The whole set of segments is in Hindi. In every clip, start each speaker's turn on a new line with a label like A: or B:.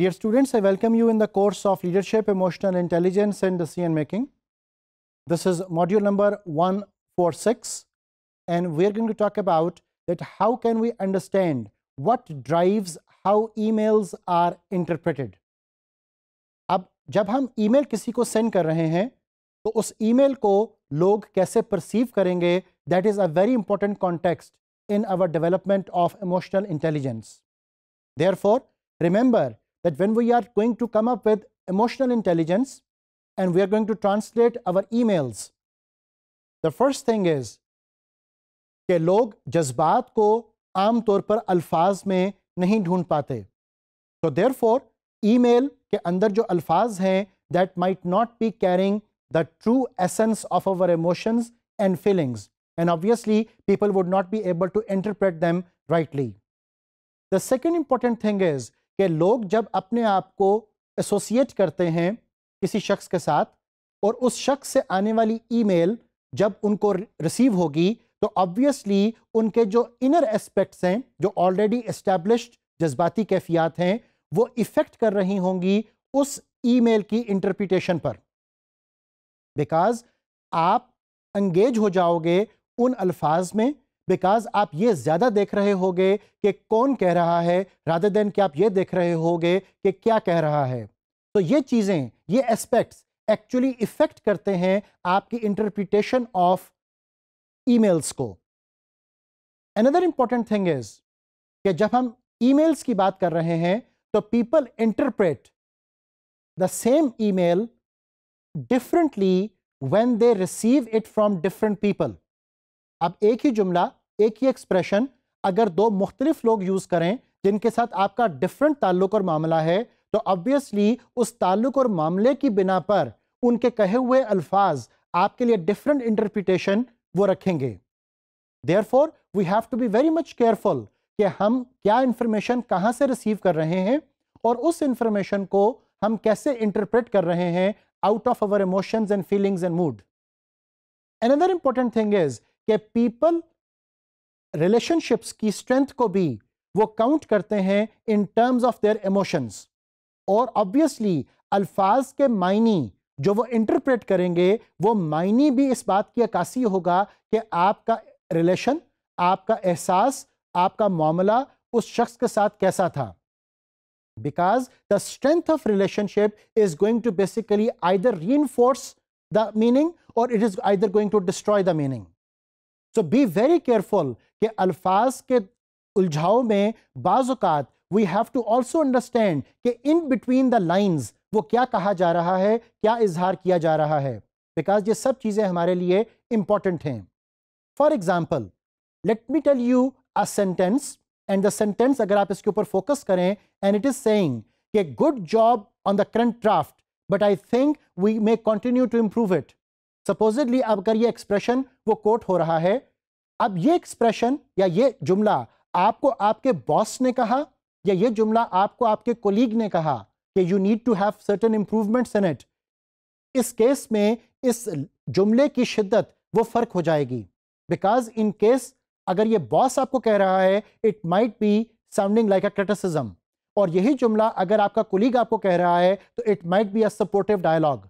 A: Dear students, I welcome you in the course of Leadership, Emotional Intelligence and Decision Making. This is module number 146 and we are going to talk about that how can we understand what drives how emails are interpreted. Now, when we email किसी email सेंड कर रहे हैं तो उस ईमेल को लोग कैसे परसीव करेंगे that is a very that when we are going to come up with emotional intelligence and we are going to translate our emails, the first thing is that log jazbaat ko aam tor par alfaz mein nahi dhoond paate. So therefore, email ke andar jo alfaz hain that might not be carrying the true essence of our emotions and feelings. And obviously, people would not be able to interpret them rightly. The second important thing is कि लोग जब अपने आप को एसोसिएट करते हैं किसी शख्स के साथ और उस शख्स से आने वाली ईमेल जब उनको रिसीव होगी तो ऑब्वियसली उनके जो इनर एस्पेक्ट्स हैं जो ऑलरेडी इस्टेब्लिश्ड जज्बाती कैफियात हैं वो इफ़ेक्ट कर रही होंगी उस ईमेल की इंटरप्रिटेशन पर बिकॉज आप एंगेज हो जाओगे उन अल्फाज में बिकॉज आप ये ज़्यादा देख रहे होगे कि कौन कह रहा है राधर देन कि आप ये देख रहे होगे कि क्या कह रहा है तो ये चीज़ें ये एस्पेक्ट्स एक्चुअली इफेक्ट करते हैं आपकी इंटरप्रिटेशन ऑफ ईमेल्स को अनदर इंपॉर्टेंट थिंग इज कि जब हम ईमेल्स की बात कर रहे हैं तो people interpret the same email differently when they receive it from different people अब एक ही जुमला एक ही एक्सप्रेशन अगर दो मुख्तलिफ लोग यूज़ करें जिनके साथ आपका डिफरेंट ताल्लुक और मामला है तो ऑब्वियसली उस ताल्लुक और मामले की बिना पर उनके कहे हुए अल्फाज आपके लिए डिफरेंट इंटरप्रिटेशन वो रखेंगे therefore we have to be very much careful कि हम क्या इंफॉर्मेशन कहाँ से रिसीव कर रहे हैं और उस इंफॉर्मेशन को हम कैसे इंटरप्रेट कर रहे हैं out of our emotions and feelings and mood another important thing is के पीपल रिलेशनशिप्स की स्ट्रेंथ को भी वो काउंट करते हैं in terms of their emotions और ऑब्वियसली अल्फाज के मायनी जो वो इंटरप्रेट करेंगे वो मायनी भी इस बात की अक्सी होगा कि आपका रिलेशन आपका एहसास आपका मामला उस शख्स के साथ कैसा था because the strength of relationship is going to basically either reinforce the meaning or it is either going to destroy the meaning so be very careful कि अल्फाज के उलझाओ में बाज़ात we have to also understand कि इन बिटवीन द लाइन्स वो क्या कहा जा रहा है क्या इजहार किया जा रहा है बिकॉज ये सब चीज़ें हमारे लिए इम्पॉर्टेंट हैं for example let me tell you a sentence and the sentence अगर आप इसके ऊपर फोकस करें एंड इट इज़ सेंग कि good job on the current draft but I think we may continue to improve it supposedly अगर ये एक्सप्रेशन वो कोट हो रहा है अब ये एक्सप्रेशन या ये जुमला आपको आपके बॉस ने कहा या ये जुमला आपको आपके कोलीग ने कहा कि you need to have certain improvement in it इस केस में इस जुमले की शिद्दत वो फ़र्क हो जाएगी बिकॉज इन केस अगर ये बॉस आपको कह रहा है it might be sounding like a criticism और यही जुमला अगर आपका कुलीग आपको कह रहा है तो it might be a supportive dialogue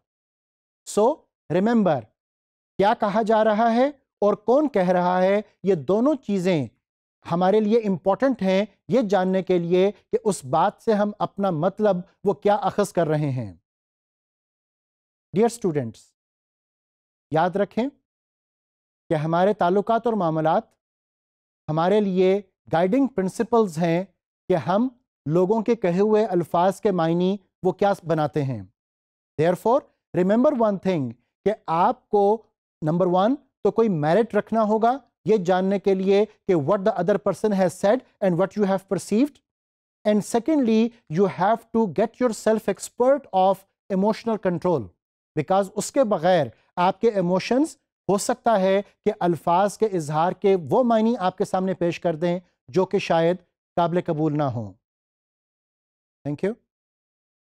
A: so remember क्या कहा जा रहा है और कौन कह रहा है ये दोनों चीज़ें हमारे लिए इम्पॉर्टेंट हैं ये जानने के लिए कि उस बात से हम अपना मतलब वो क्या अखज़ कर रहे हैं डियर स्टूडेंट्स याद रखें कि हमारे ताल्लुकात और मामलात हमारे लिए गाइडिंग प्रिंसिपल्स हैं कि हम लोगों के कहे हुए अल्फाज के मायने वो क्या बनाते हैं there for remember one thing कि आपको नंबर वन तो कोई मेरिट रखना होगा ये जानने के लिए कि what the other person has said and what you have perceived and secondly you have to get yourself expert of emotional control because उसके बगैर आपके इमोशंस हो सकता है कि अल्फाज के इजहार के वो मायने आपके सामने पेश कर दें जो कि शायद काबिल कबूल ना हो थैंक यू